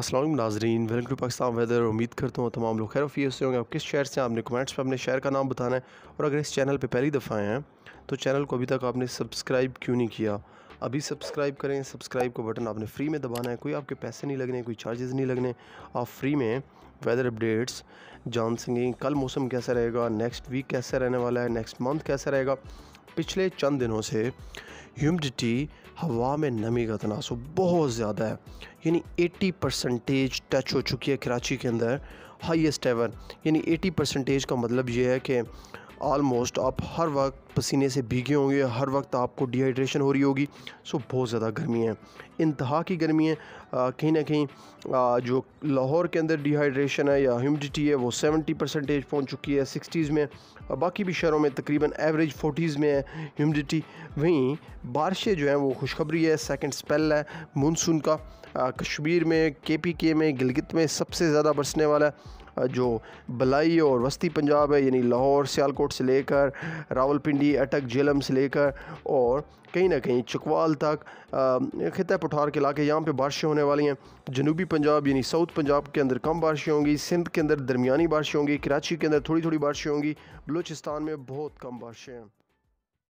असलम नाजरीन welcome to Pakistan weather उम्मीद करता हूँ तमाम लोग खैर खैरफी से होंगे आप किस शहर से आपने कमेंट्स पर अपने शहर का नाम बताना है और अगर इस चैनल पे पहली दफ़ा आए हैं तो चैनल को अभी तक आपने सब्सक्राइब क्यों नहीं किया अभी सब्सक्राइब करें सब्सक्राइब का बटन आपने फ्री में दबाना है कोई आपके पैसे नहीं लगने कोई चार्जेस नहीं लगने आप फ्री में वेदर अपडेट्स जान सकेंगे कल मौसम कैसा रहेगा नेक्स्ट वीक कैसा रहने वाला है नेक्स्ट मंथ कैसा रहेगा पिछले चंद दिनों से ह्यूमिडिटी हवा में नमी का तनासब बहुत ज़्यादा है यानी 80 परसेंटेज टच हो चुकी है कराची के अंदर हाईएस्ट एवर यानी 80 परसेंटेज का मतलब ये है कि ऑलमोस्ट आप हर वक्त पसीने से भीगे होंगे हर वक्त आपको डिहाइड्रेशन हो रही होगी सो बहुत ज़्यादा गर्मी है इंतहा की गर्मी है कहीं ना कहीं जो लाहौर के अंदर डिहाइड्रेशन है या ह्यूमिडिटी है वो 70 परसेंटेज पहुँच चुकी है सिक्सटीज़ में बाकी भी शहरों में तकरीबन एवरेज फोटीज़ में है ह्यूमिडिटी वहीं बारिशें जो हैं वो खुशखबरी है सेकेंड स्पेल है मानसून का कश्मीर में के पी के में गिलगित में सबसे ज़्यादा बरसने वाला है जो बलाई और वस्ती पंजाब है यानी लाहौर सियालकोट से लेकर रावलपिंडी अटक जेलम से लेकर और कहीं ना कहीं चकवाल तक खिता पठार के इलाके यहाँ पे बारिशें होने वाली हैं जनूबी पंजाब यानी साउथ पंजाब के अंदर कम बारिशें होंगी सिंध के अंदर दरमियानी बारिशें होंगी कराची के अंदर थोड़ी थोड़ी बारिशें होंगी बलूचिस्तान में बहुत कम बारिशें हैं